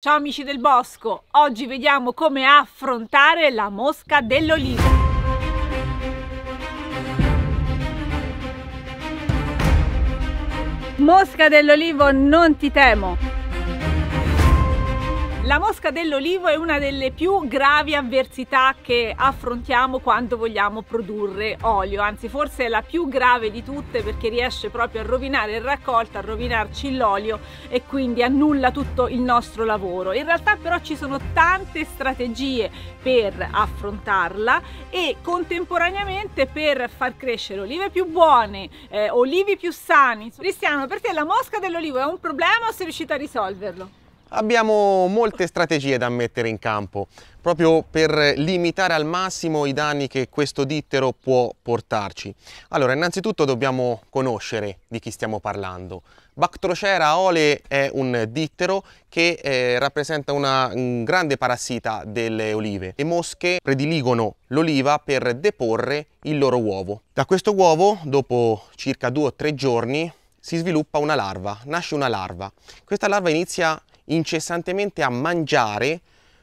Ciao amici del bosco, oggi vediamo come affrontare la mosca dell'olivo. Mosca dell'olivo non ti temo! La mosca dell'olivo è una delle più gravi avversità che affrontiamo quando vogliamo produrre olio, anzi forse è la più grave di tutte perché riesce proprio a rovinare il raccolto, a rovinarci l'olio e quindi annulla tutto il nostro lavoro. In realtà però ci sono tante strategie per affrontarla e contemporaneamente per far crescere olive più buone, eh, olivi più sani. Cristiano, per te la mosca dell'olivo è un problema o sei riuscita a risolverlo? Abbiamo molte strategie da mettere in campo, proprio per limitare al massimo i danni che questo dittero può portarci. Allora, innanzitutto dobbiamo conoscere di chi stiamo parlando. Bactrocera ole è un dittero che eh, rappresenta una, un mm, grande parassita delle olive. Le mosche prediligono l'oliva per deporre il loro uovo. Da questo uovo, dopo circa due o tre giorni, si sviluppa una larva, nasce una larva. Questa larva inizia incessantemente a mangiare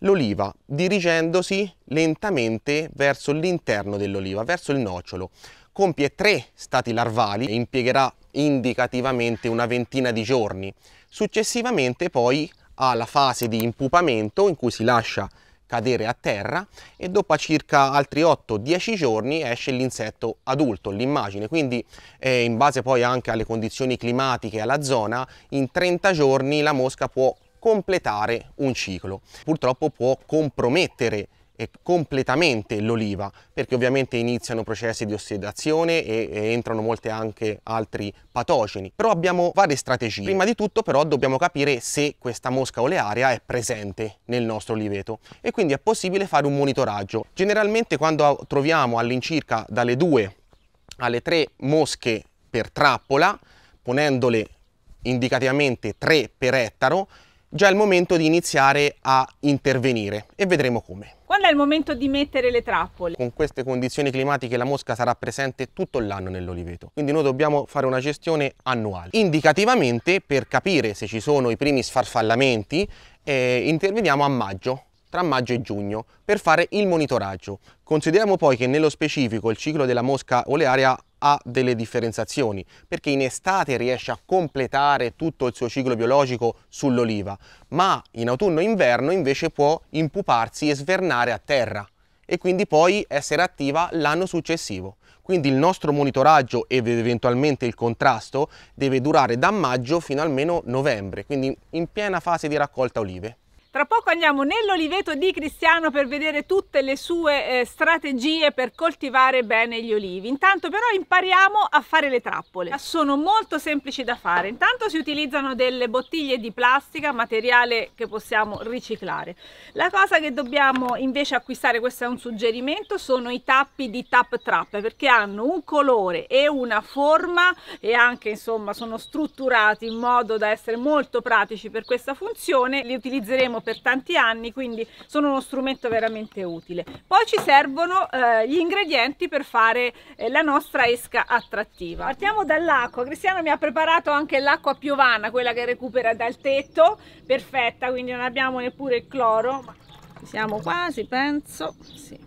l'oliva, dirigendosi lentamente verso l'interno dell'oliva, verso il nocciolo. Compie tre stati larvali e impiegherà indicativamente una ventina di giorni. Successivamente poi ha la fase di impupamento in cui si lascia cadere a terra e dopo circa altri 8-10 giorni esce l'insetto adulto, l'immagine, quindi eh, in base poi anche alle condizioni climatiche e alla zona, in 30 giorni la mosca può completare un ciclo. Purtroppo può compromettere eh, completamente l'oliva perché ovviamente iniziano processi di ossidazione e, e, entrano molte anche altri patogeni però abbiamo varie strategie prima di tutto però dobbiamo capire se questa mosca olearia è presente nel nostro oliveto e quindi è possibile fare un monitoraggio generalmente quando troviamo all'incirca dalle 2 alle 3 mosche per trappola ponendole indicativamente 3 per ettaro già è il momento di iniziare a intervenire e vedremo come. Quando è il momento di mettere le trappole? Con queste condizioni climatiche la mosca sarà presente tutto l'anno nell'oliveto, quindi noi dobbiamo fare una gestione annuale. Indicativamente, per capire se ci sono i primi sfarfallamenti, eh, interveniamo a maggio, tra maggio e giugno per fare il monitoraggio. Consideriamo poi che nello specifico il ciclo della mosca olearia ha delle differenziazioni perché in estate riesce a completare tutto il suo ciclo biologico sull'oliva ma in autunno e inverno invece può impuparsi e svernare a terra e quindi poi essere attiva l'anno successivo quindi il nostro monitoraggio ed eventualmente il contrasto deve durare da maggio fino almeno novembre quindi in piena fase di raccolta olive tra poco andiamo nell'oliveto di Cristiano per vedere tutte le sue eh, strategie per coltivare bene gli olivi. Intanto però impariamo a fare le trappole. Sono molto semplici da fare. Intanto si utilizzano delle bottiglie di plastica, materiale che possiamo riciclare. La cosa che dobbiamo invece acquistare, questo è un suggerimento, sono i tappi di tap trap perché hanno un colore e una forma e anche insomma sono strutturati in modo da essere molto pratici per questa funzione. Li utilizzeremo per tanti anni quindi sono uno strumento veramente utile poi ci servono eh, gli ingredienti per fare eh, la nostra esca attrattiva partiamo dall'acqua Cristiano mi ha preparato anche l'acqua piovana quella che recupera dal tetto perfetta quindi non abbiamo neppure il cloro ma siamo quasi penso sì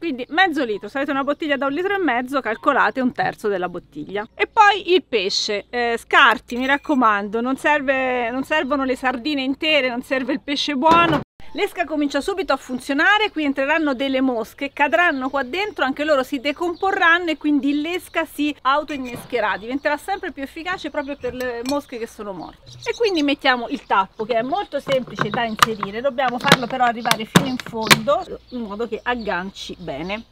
quindi mezzo litro se avete una bottiglia da un litro e mezzo calcolate un terzo della bottiglia e poi il pesce eh, scarti mi raccomando non, serve, non servono le sardine intere non serve il pesce buono L'esca comincia subito a funzionare, qui entreranno delle mosche, cadranno qua dentro, anche loro si decomporranno e quindi l'esca si autoinnescherà, diventerà sempre più efficace proprio per le mosche che sono morte. E quindi mettiamo il tappo che è molto semplice da inserire, dobbiamo farlo però arrivare fino in fondo in modo che agganci bene.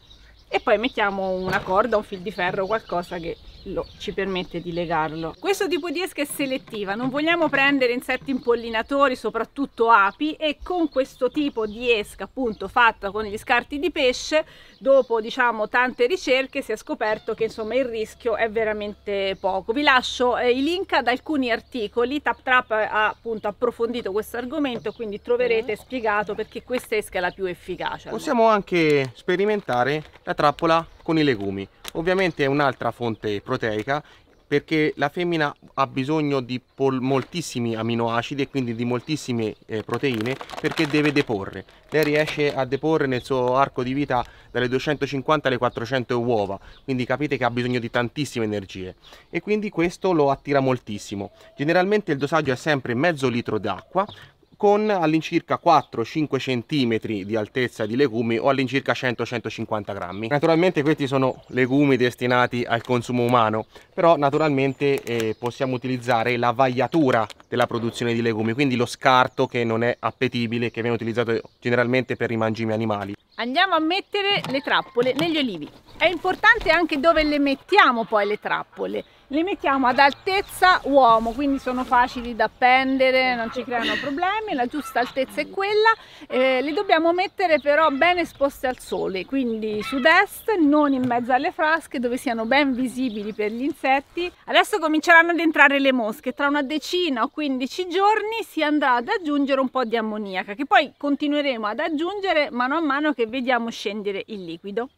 E poi mettiamo una corda, un fil di ferro, qualcosa che lo, ci permette di legarlo. Questo tipo di esca è selettiva, non vogliamo prendere insetti impollinatori, soprattutto api, e con questo tipo di esca appunto fatta con gli scarti di pesce, dopo diciamo tante ricerche si è scoperto che insomma il rischio è veramente poco. Vi lascio eh, i link ad alcuni articoli, TapTrap ha appunto approfondito questo argomento, quindi troverete mm. spiegato perché questa esca è la più efficace. Possiamo anche sperimentare la trappola con i legumi, ovviamente è un'altra fonte proteica proteica perché la femmina ha bisogno di moltissimi aminoacidi e quindi di moltissime eh, proteine perché deve deporre. Lei riesce a deporre nel suo arco di vita dalle 250 alle 400 uova, quindi capite che ha bisogno di tantissime energie e quindi questo lo attira moltissimo. Generalmente il dosaggio è sempre mezzo litro d'acqua, con all'incirca 4-5 cm di altezza di legumi o all'incirca 100-150 grammi. Naturalmente questi sono legumi destinati al consumo umano, però naturalmente eh, possiamo utilizzare la vagliatura della produzione di legumi, quindi lo scarto che non è appetibile, che viene utilizzato generalmente per i mangimi animali. Andiamo a mettere le trappole negli olivi. È importante anche dove le mettiamo poi le trappole li mettiamo ad altezza uomo, quindi sono facili da appendere, non ci creano problemi, la giusta altezza è quella. Eh, li dobbiamo mettere però ben esposti al sole, quindi sud-est, non in mezzo alle frasche dove siano ben visibili per gli insetti. Adesso cominceranno ad entrare le mosche, tra una decina o 15 giorni si andrà ad aggiungere un po' di ammoniaca che poi continueremo ad aggiungere mano a mano che vediamo scendere il liquido.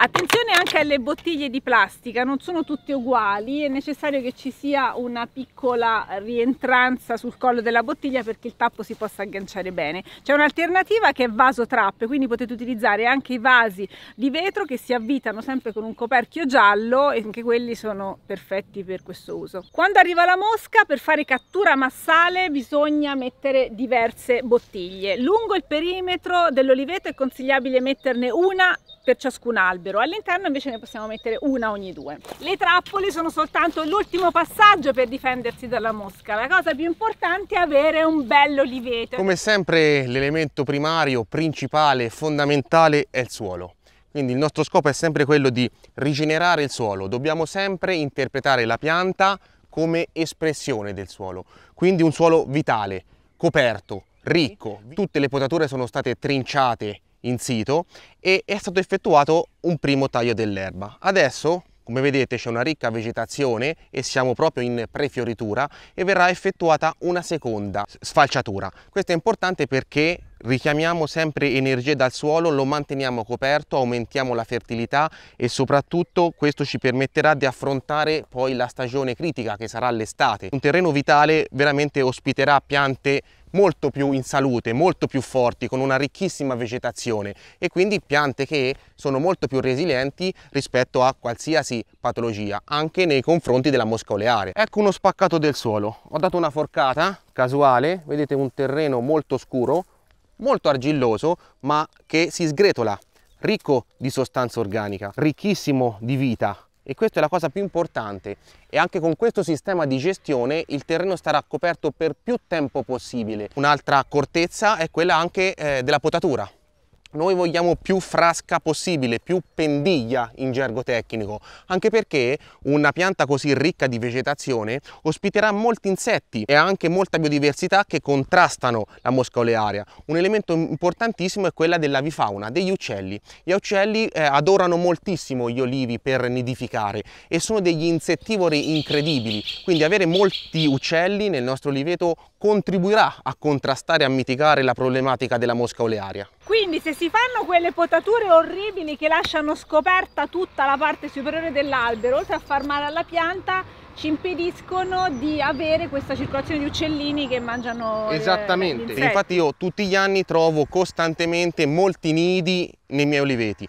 Attenzione anche alle bottiglie di plastica, non sono tutte uguali, è necessario che ci sia una piccola rientranza sul collo della bottiglia perché il tappo si possa agganciare bene. C'è un'alternativa che è vaso trappe, quindi potete utilizzare anche i vasi di vetro che si avvitano sempre con un coperchio giallo e anche quelli sono perfetti per questo uso. Quando arriva la mosca, per fare cattura massale bisogna mettere diverse bottiglie. Lungo il perimetro dell'oliveto è consigliabile metterne una per ciascun albero, all'interno invece ne possiamo mettere una ogni due. Le trappole sono soltanto l'ultimo passaggio per difendersi dalla mosca, la cosa più importante è avere un bello oliveto. Come sempre l'elemento primario, principale, fondamentale è il suolo. Quindi il nostro scopo è sempre quello di rigenerare il suolo, dobbiamo sempre interpretare la pianta come espressione del suolo, quindi un suolo vitale, coperto, ricco. Tutte le potature sono state trinciate, in sito e è stato effettuato un primo taglio dell'erba. Adesso come vedete c'è una ricca vegetazione e siamo proprio in prefioritura e verrà effettuata una seconda sfalciatura. Questo è importante perché richiamiamo sempre energie dal suolo, lo manteniamo coperto, aumentiamo la fertilità e soprattutto questo ci permetterà di affrontare poi la stagione critica che sarà l'estate. Un terreno vitale veramente ospiterà piante molto più in salute, molto più forti, con una ricchissima vegetazione e quindi piante che sono molto più resilienti rispetto a qualsiasi patologia, anche nei confronti della mosca oleare. Ecco uno spaccato del suolo, ho dato una forcata casuale, vedete un terreno molto scuro, molto argilloso, ma che si sgretola, ricco di sostanza organica, ricchissimo di vita, e questa è la cosa più importante e anche con questo sistema di gestione il terreno starà coperto per più tempo possibile. Un'altra accortezza è quella anche eh, della potatura noi vogliamo più frasca possibile, più pendiglia in gergo tecnico, anche perché una pianta così ricca di vegetazione ospiterà molti insetti e anche molta biodiversità che contrastano la mosca olearia. Un elemento importantissimo è quella dell'avifauna, degli uccelli. Gli uccelli eh, adorano moltissimo gli olivi per nidificare e sono degli insettivori incredibili, quindi avere molti uccelli nel nostro oliveto contribuirà a contrastare e a mitigare la problematica della mosca olearia. Quindi se si fanno quelle potature orribili che lasciano scoperta tutta la parte superiore dell'albero, oltre a far male alla pianta, ci impediscono di avere questa circolazione di uccellini che mangiano esattamente infatti io tutti gli anni trovo costantemente molti nidi nei miei oliveti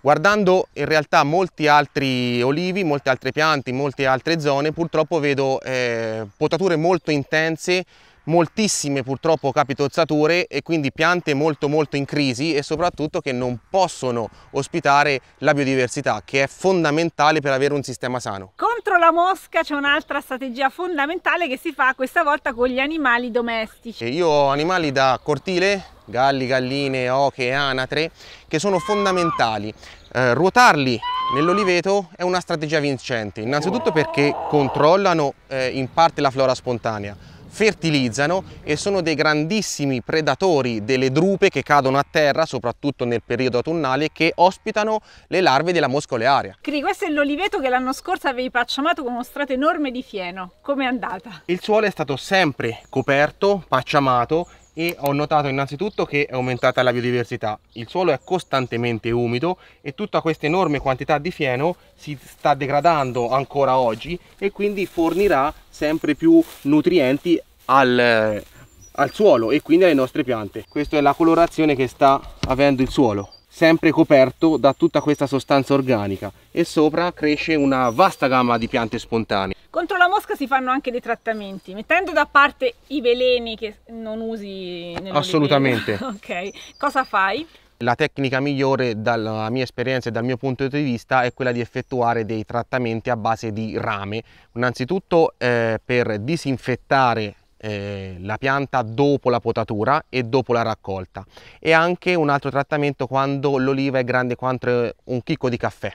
guardando in realtà molti altri olivi molte altre piante molte altre zone purtroppo vedo eh, potature molto intense moltissime purtroppo capitozzature e quindi piante molto molto in crisi e soprattutto che non possono ospitare la biodiversità che è fondamentale per avere un sistema sano. Contro la mosca c'è un'altra strategia fondamentale che si fa questa volta con gli animali domestici. io ho animali da cortile, galli, galline, oche, anatre, che sono fondamentali. Eh, ruotarli nell'oliveto è una strategia vincente, innanzitutto perché controllano eh, in parte la flora spontanea, fertilizzano e sono dei grandissimi predatori delle drupe che cadono a terra, soprattutto nel periodo autunnale, che ospitano le larve della mosca olearia. Cri, questo è l'oliveto che l'anno scorso avevi pacciamato con uno strato enorme di fieno. Com'è andata? Il suolo è stato sempre coperto, pacciamato e ho notato innanzitutto che è aumentata la biodiversità. Il suolo è costantemente umido e tutta questa enorme quantità di fieno si sta degradando ancora oggi e quindi fornirà sempre più nutrienti al, al suolo e quindi alle nostre piante. Questa è la colorazione che sta avendo il suolo sempre coperto da tutta questa sostanza organica e sopra cresce una vasta gamma di piante spontanee. Contro la mosca si fanno anche dei trattamenti, mettendo da parte i veleni che non usi Assolutamente. ok, cosa fai? La tecnica migliore dalla mia esperienza e dal mio punto di vista è quella di effettuare dei trattamenti a base di rame. Innanzitutto eh, per disinfettare eh, la pianta dopo la potatura e dopo la raccolta e anche un altro trattamento quando l'oliva è grande quanto un chicco di caffè.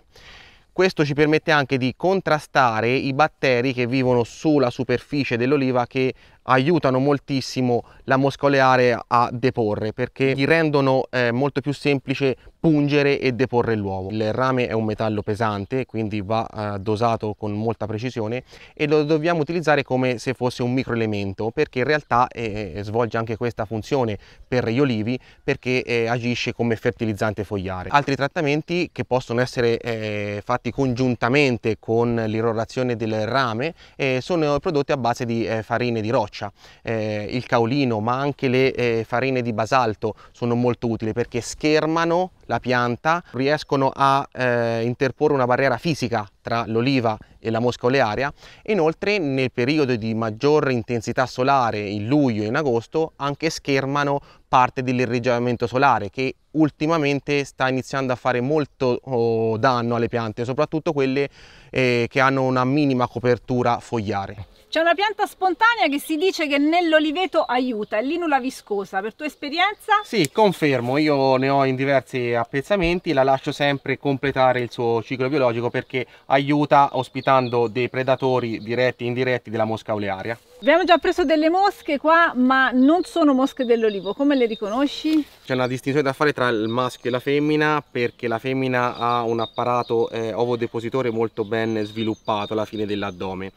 Questo ci permette anche di contrastare i batteri che vivono sulla superficie dell'oliva che aiutano moltissimo la muscoleare a deporre perché gli rendono eh, molto più semplice pungere e deporre l'uovo. Il rame è un metallo pesante quindi va eh, dosato con molta precisione e lo dobbiamo utilizzare come se fosse un microelemento perché in realtà eh, eh svolge anche questa funzione per gli olivi perché eh, agisce come fertilizzante fogliare. Altri trattamenti che possono essere eh, fatti congiuntamente con l'irrorazione del rame sono prodotti a base di farine di roccia traccia. Eh, il caolino ma anche le eh, farine di basalto sono molto utili perché schermano la pianta, riescono a eh, interporre una barriera fisica tra l'oliva e la mosca olearia. Inoltre nel periodo di maggior intensità solare in luglio e in agosto anche schermano parte dell'irriggiamento solare che ultimamente sta iniziando a fare molto oh, danno alle piante, soprattutto quelle eh, che hanno una minima copertura fogliare. C'è una pianta spontanea che si dice che nell'oliveto aiuta, è l'inula viscosa, per tua esperienza? Sì, confermo, io ne ho in diversi appezzamenti, la lascio sempre completare il suo ciclo biologico perché aiuta ospitando dei predatori diretti e indiretti della mosca olearia. Abbiamo già preso delle mosche qua, ma non sono mosche dell'olivo. Come le riconosci? C'è una distinzione da fare tra il maschio e la femmina perché la femmina ha un apparato eh, ovodepositore molto ben sviluppato alla fine dell'addome.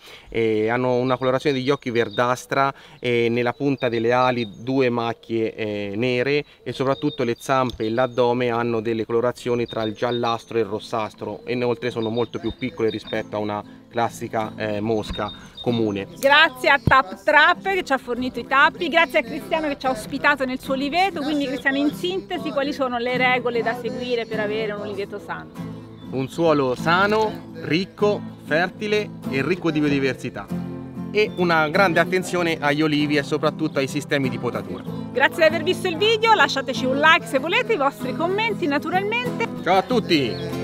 hanno una colorazione degli occhi verdastra e nella punta delle ali due macchie eh, nere e soprattutto le zampe e l'addome hanno delle colorazioni tra il giallastro e il rossastro. Inoltre sono molto più piccole rispetto a una classica eh, mosca comune. Grazie a Tap Trap che ci ha fornito i tappi, grazie a Cristiano che ci ha ospitato nel suo oliveto, quindi Cristiano in sintesi quali sono le regole da seguire per avere un oliveto sano? Un suolo sano, ricco, fertile e ricco di biodiversità e una grande attenzione agli olivi e soprattutto ai sistemi di potatura. Grazie di aver visto il video, lasciateci un like se volete, i vostri commenti naturalmente. Ciao a tutti!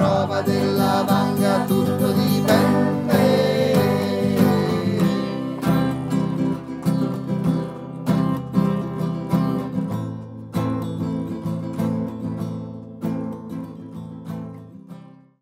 prova della vanga tutto dipende